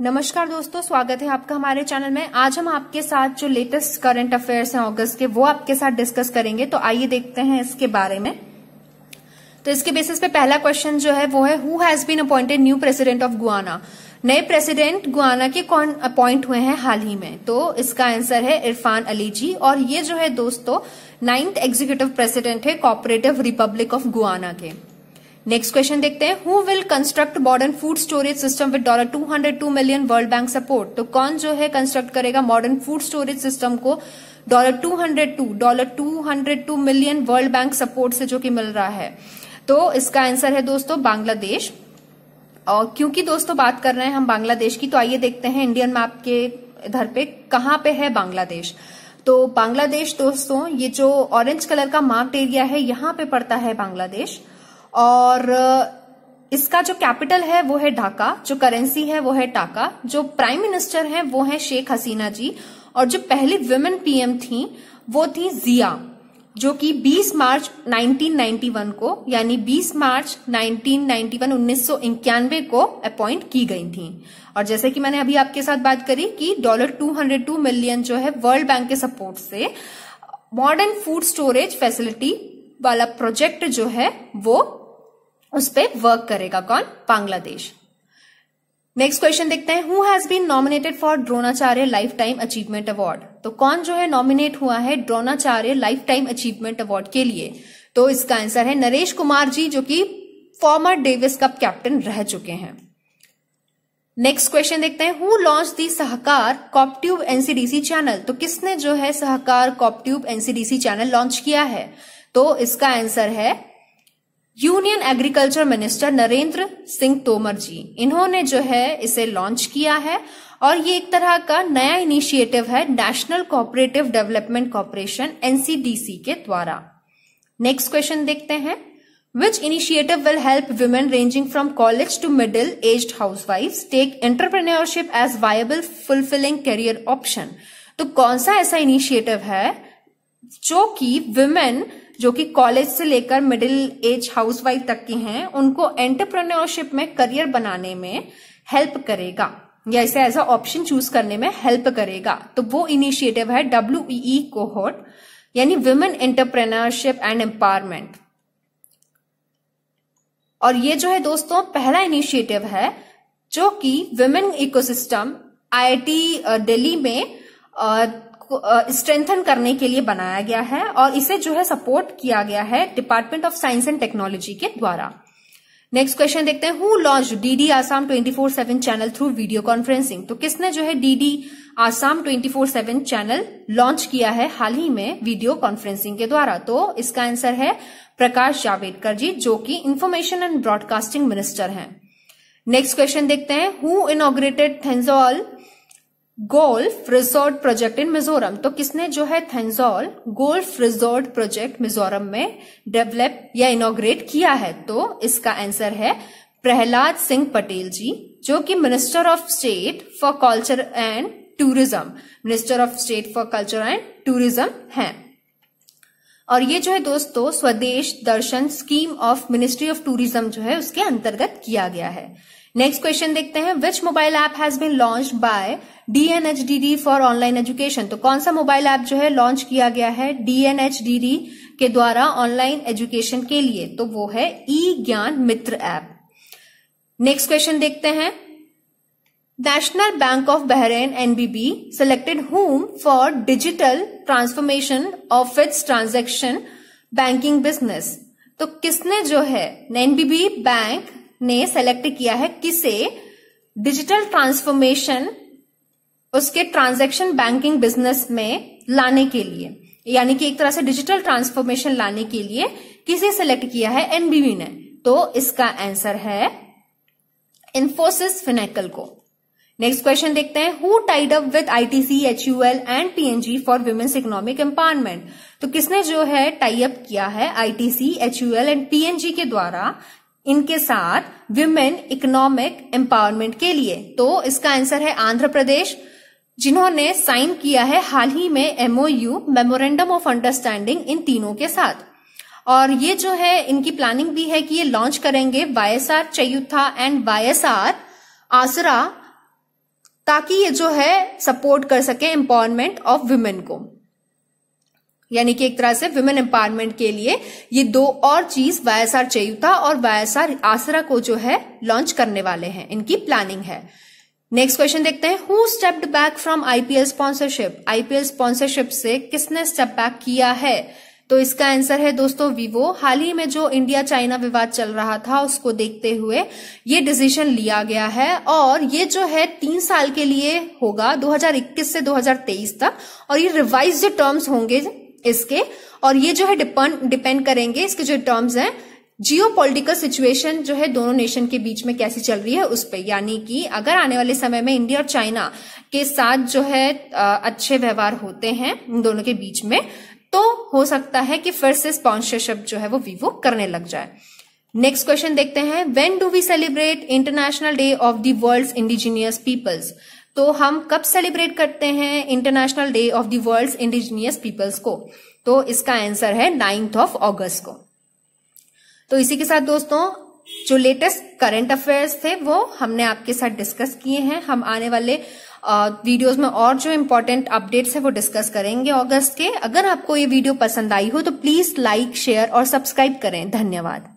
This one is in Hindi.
नमस्कार दोस्तों स्वागत है आपका हमारे चैनल में आज हम आपके साथ जो लेटेस्ट करंट अफेयर्स हैं अगस्त के वो आपके साथ डिस्कस करेंगे तो आइए देखते हैं इसके बारे में तो इसके बेसिस पे पहला क्वेश्चन जो है वो है who has been appointed new president of Guyana नए प्रेसिडेंट गुआना के कौन अपॉइंट हुए हैं हाल ही में तो इसका आंसर है इरफान अली जी और ये जो है दोस्तों नाइन्थ एग्जीक्यूटिव प्रेसिडेंट है कॉपरेटिव रिपब्लिक ऑफ गुआना के नेक्स्ट क्वेश्चन देखते हैं who will construct modern food storage system with dollar two hundred two million World Bank support तो कौन जो है कंस्ट्रक्ट करेगा मॉडर्न फूड स्टोरेज सिस्टम को dollar two hundred two dollar two hundred two million World Bank support से जो कि मिल रहा है तो इसका आंसर है दोस्तों बांग्लादेश और क्योंकि दोस्तों बात कर रहे हैं हम बांग्लादेश की तो आइए देखते हैं इंडियन मैप के इधर पे कहां पे है बांग्लादेश तो बांग्लादेश दोस्तों ये जो ऑरेंज कलर का मार्क्ड एरिया है यहां पे पड़ता है बांग्लादेश और इसका जो कैपिटल है वो है ढाका जो करेंसी है वो है टाका जो प्राइम मिनिस्टर हैं वो है शेख हसीना जी और जो पहली विमेन पीएम थी वो थी जिया जो कि 20 मार्च 1991 को यानी 20 मार्च 1991 उन्नीस को अपॉइंट की गई थी और जैसे कि मैंने अभी आपके साथ बात करी कि डॉलर 202 मिलियन जो है वर्ल्ड बैंक के सपोर्ट से मॉडर्न फूड स्टोरेज फैसिलिटी वाला प्रोजेक्ट जो है वो उस पर वर्क करेगा कौन बांग्लादेश नेक्स्ट क्वेश्चन देखते हैं who has been nominated for Dronacharya lifetime achievement award तो कौन जो है नॉमिनेट हुआ है Dronacharya lifetime achievement award के लिए तो इसका आंसर है नरेश कुमार जी जो कि फॉर्मर डेविस कप कैप्टन रह चुके हैं नेक्स्ट क्वेश्चन देखते हैं who launch the Sahakar Cooptube NCDC channel तो किसने जो है सहकार कॉपट्यूब एनसीडीसी चैनल लॉन्च किया है तो इसका आंसर है union agriculture minister Narendra Singh Tomar ji इन्होंने जो है इसे लॉन्च किया है और ये एक तरह का नया इनिशिएटिव है National Cooperative Development Corporation NCDC के द्वारा नेक्स्ट क्वेश्चन देखते हैं which initiative will help women ranging from college to middle aged wife take entrepreneurship as viable fulfilling career option तो कौन सा ऐसा इनिशिएटिव है जो कि वुमेन जो कि कॉलेज से लेकर मिडिल एज हाउसवाइफ तक की हैं उनको एंटरप्रेन्योरशिप में करियर बनाने में हेल्प करेगा या इसे एज अ ऑप्शन चूज करने में हेल्प करेगा तो वो इनिशिएटिव है डब्ल्यू ई कोहोर्ट यानी वुमेन एंटरप्रेन्योरशिप एंड एम्पावरमेंट और ये जो है दोस्तों पहला इनिशिएटिव है जो कि वुमेन इकोसिस्टम आईआईटी दिल्ली में स्ट्रेंथन uh, करने के लिए बनाया गया है और इसे जो है सपोर्ट किया गया है department of science and technology के द्वारा नेक्स्ट क्वेश्चन देखते हैं who launch DD Assam 24/7 channel through video conferencing तो किसने जो है डीडी आसाम 24/7 चैनल लॉन्च किया है हाल ही में वीडियो कॉन्फ्रेंसिंग के द्वारा तो इसका आंसर है प्रकाश जावेडकर जी जो कि इंफॉर्मेशन एंड ब्रॉडकास्टिंग मिनिस्टर हैं नेक्स्ट क्वेश्चन देखते हैं who inaugurated Thenzawl golf resort project in Mizoram तो किसने जो है Thenzawl golf resort project Mizoram में डेवलप या इनोग्रेट किया है तो इसका आंसर है प्रहलाद सिंह पटेल जी जो कि minister of state for culture and tourism minister of state for culture and tourism हैं और ये जो है दोस्तों Swadesh Darshan scheme of ministry of tourism जो है उसके अंतर्गत किया गया है नेक्स्ट क्वेश्चन देखते हैं which mobile app has been launch by DNHDD for online education तो कौन सा मोबाइल ऐप जो है लॉन्च किया गया है डीएनएचडीडी के द्वारा ऑनलाइन एजुकेशन के लिए तो वो है ई ज्ञान मित्र ऐप नेक्स्ट क्वेश्चन देखते हैं National Bank of Bahrain NBB selected whom for digital transformation of its transaction banking business. तो किसने जो है एनबीबी बैंक ने सेलेक्ट किया है किसे डिजिटल ट्रांसफॉर्मेशन उसके ट्रांजैक्शन बैंकिंग बिजनेस में लाने के लिए यानी कि एक तरह से डिजिटल ट्रांसफॉर्मेशन लाने के लिए किसे सेलेक्ट किया है एनबीबी ने तो इसका आंसर है इन्फोसिस फिनेकल को नेक्स्ट क्वेश्चन देखते हैं who tied up with ITC HUL and PNG for women's economic empowerment तो किसने जो है टाई अप किया है आईटीसी एचयूएल एंड पीएनजी के द्वारा इनके साथ वुमेन इकोनॉमिक एम्पावरमेंट के लिए तो इसका आंसर है आंध्र प्रदेश जिन्होंने साइन किया है हाल ही में एमओयू मेमोरेंडम ऑफ अंडरस्टैंडिंग इन तीनों के साथ और ये जो है इनकी प्लानिंग भी है कि ये लॉन्च करेंगे Y S R Cheyutha and Y S R Aasara ताकि ये जो है सपोर्ट कर सके एम्पावरमेंट ऑफ वुमेन को यानी कि एक तरह से वुमेन एम्पावरमेंट के लिए ये दो और चीज आर चयुता और आर आसरा को जो है लॉन्च करने वाले हैं इनकी प्लानिंग है नेक्स्ट क्वेश्चन देखते हैं who stepped back from IPL sponsorship IPL sponsorship से किसने स्टेप बैक किया है तो इसका आंसर है दोस्तों वीवो हाल ही में जो इंडिया चाइना विवाद चल रहा था उसको देखते हुए ये डिसीजन लिया गया है और ये जो है तीन साल के लिए होगा 2021 से 2023 तक और ये रिवाइज जो टर्म्स होंगे इसके और ये जो है डिपेंड डिपेंड करेंगे इसके जो टर्म्स हैं जियो पोलिटिकल सिचुएशन जो है दोनों नेशन के बीच में कैसी चल रही है उस पर यानी कि अगर आने वाले समय में इंडिया और चाइना के साथ जो है अच्छे व्यवहार होते हैं दोनों के बीच में तो हो सकता है कि फिर से स्पॉन्सरशिप जो है वो वीवो करने लग जाए नेक्स्ट क्वेश्चन देखते हैं when do we celebrate international day of the world indigenous peoples तो हम कब सेलिब्रेट करते हैं international day of the world indigenous peoples को तो इसका आंसर है नाइन्थ ऑफ ऑगस्ट को तो इसी के साथ दोस्तों जो लेटेस्ट करंट अफेयर्स थे वो हमने आपके साथ डिस्कस किए हैं हम आने वाले वीडियोस में और जो इम्पोर्टेंट अपडेट्स है वो डिस्कस करेंगे अगस्त के अगर आपको ये वीडियो पसंद आई हो तो प्लीज लाइक शेयर और सब्सक्राइब करें धन्यवाद